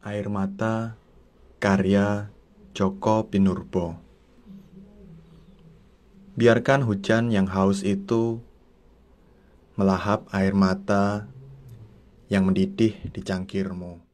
Air Mata karya Joko Pinurbo Biarkan hujan yang haus itu melahap air mata yang mendidih di cangkirmu.